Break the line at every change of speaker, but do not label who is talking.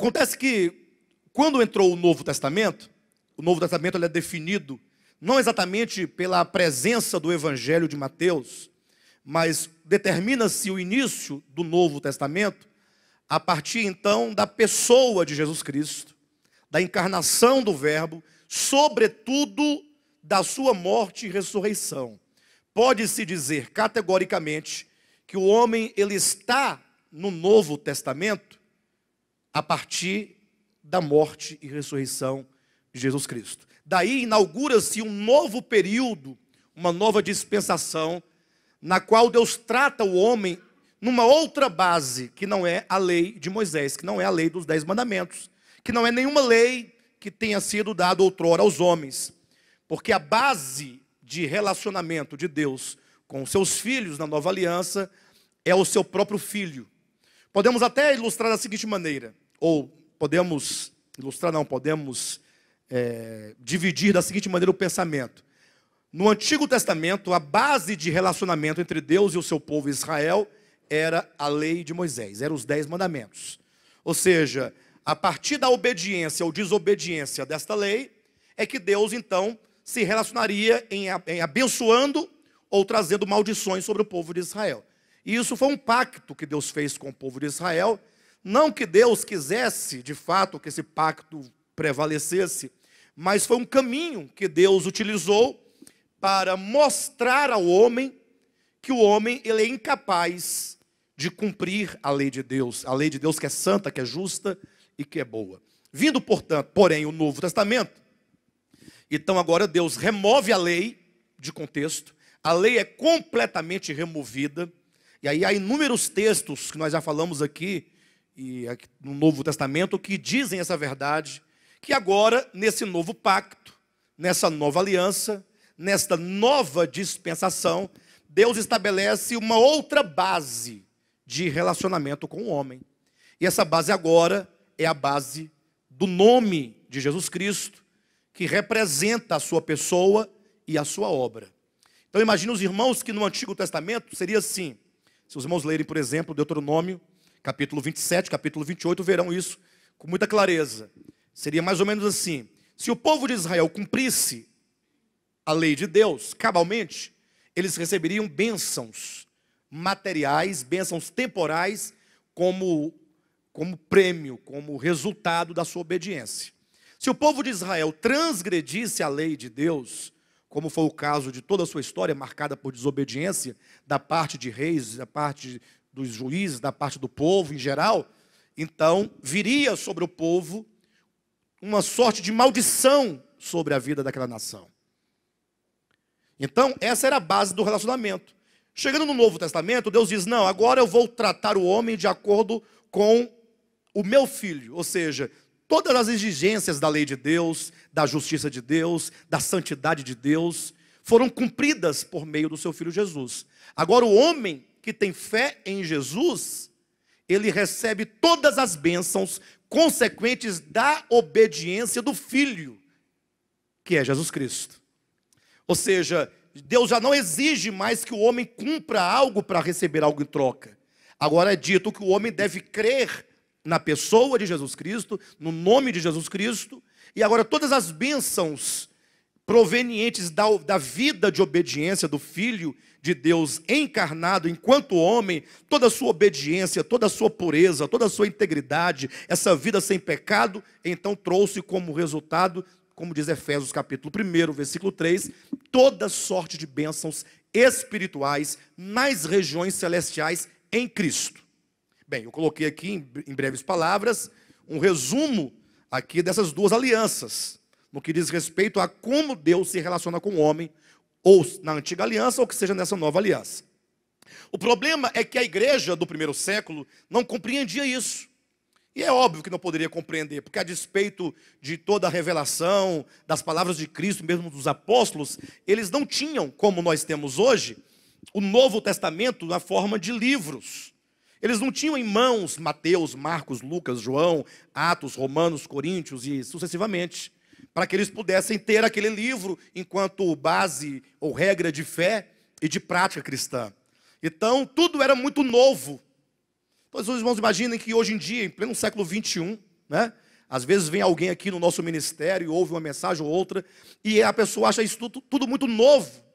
Acontece que, quando entrou o Novo Testamento, o Novo Testamento é definido não exatamente pela presença do Evangelho de Mateus, mas determina-se o início do Novo Testamento a partir então da pessoa de Jesus Cristo, da encarnação do Verbo, sobretudo da sua morte e ressurreição. Pode-se dizer categoricamente que o homem ele está no Novo Testamento a partir da morte e ressurreição de Jesus Cristo. Daí inaugura-se um novo período, uma nova dispensação, na qual Deus trata o homem numa outra base, que não é a lei de Moisés, que não é a lei dos Dez Mandamentos, que não é nenhuma lei que tenha sido dada outrora aos homens. Porque a base de relacionamento de Deus com os seus filhos na nova aliança é o seu próprio filho, Podemos até ilustrar da seguinte maneira, ou podemos ilustrar, não, podemos é, dividir da seguinte maneira o pensamento. No Antigo Testamento, a base de relacionamento entre Deus e o seu povo Israel era a lei de Moisés, eram os dez mandamentos. Ou seja, a partir da obediência ou desobediência desta lei, é que Deus então se relacionaria em, em abençoando ou trazendo maldições sobre o povo de Israel. E isso foi um pacto que Deus fez com o povo de Israel. Não que Deus quisesse, de fato, que esse pacto prevalecesse, mas foi um caminho que Deus utilizou para mostrar ao homem que o homem ele é incapaz de cumprir a lei de Deus, a lei de Deus que é santa, que é justa e que é boa. Vindo, portanto, porém, o Novo Testamento, então agora Deus remove a lei de contexto, a lei é completamente removida, e aí há inúmeros textos que nós já falamos aqui, e aqui no Novo Testamento, que dizem essa verdade, que agora, nesse novo pacto, nessa nova aliança, nesta nova dispensação, Deus estabelece uma outra base de relacionamento com o homem. E essa base agora é a base do nome de Jesus Cristo, que representa a sua pessoa e a sua obra. Então imagine os irmãos que no Antigo Testamento seria assim: se os irmãos lerem, por exemplo, Deuteronômio, capítulo 27, capítulo 28, verão isso com muita clareza. Seria mais ou menos assim: se o povo de Israel cumprisse a lei de Deus cabalmente, eles receberiam bênçãos materiais, bênçãos temporais, como, como prêmio, como resultado da sua obediência. Se o povo de Israel transgredisse a lei de Deus, como foi o caso de toda a sua história, marcada por desobediência da parte de reis, da parte dos juízes, da parte do povo em geral, então viria sobre o povo uma sorte de maldição sobre a vida daquela nação. Então, essa era a base do relacionamento. Chegando no Novo Testamento, Deus diz: Não, agora eu vou tratar o homem de acordo com o meu filho, ou seja, todas as exigências da lei de Deus, da justiça de Deus, da santidade de Deus, foram cumpridas por meio do seu filho Jesus. Agora, o homem que tem fé em Jesus, ele recebe todas as bênçãos consequentes da obediência do filho, que é Jesus Cristo. Ou seja, Deus já não exige mais que o homem cumpra algo para receber algo em troca. Agora é dito que o homem deve crer na pessoa de Jesus Cristo, no nome de Jesus Cristo, e agora todas as bênçãos provenientes da, da vida de obediência do Filho de Deus encarnado enquanto homem, toda a sua obediência, toda a sua pureza, toda a sua integridade, essa vida sem pecado, então trouxe como resultado, como diz Efésios capítulo 1, versículo 3, toda sorte de bênçãos espirituais nas regiões celestiais em Cristo. Bem, eu coloquei aqui em breves palavras um resumo aqui dessas duas alianças, no que diz respeito a como Deus se relaciona com o homem, ou na antiga aliança, ou que seja nessa nova aliança. O problema é que a igreja do primeiro século não compreendia isso. E é óbvio que não poderia compreender, porque a despeito de toda a revelação, das palavras de Cristo, mesmo dos apóstolos, eles não tinham, como nós temos hoje, o Novo Testamento na forma de livros. Eles não tinham em mãos Mateus, Marcos, Lucas, João, Atos, Romanos, Coríntios e sucessivamente, para que eles pudessem ter aquele livro enquanto base ou regra de fé e de prática cristã. Então, tudo era muito novo. Então, os irmãos imaginem que hoje em dia, em pleno século 21, né? Às vezes vem alguém aqui no nosso ministério, ouve uma mensagem ou outra, e a pessoa acha isso tudo, tudo muito novo.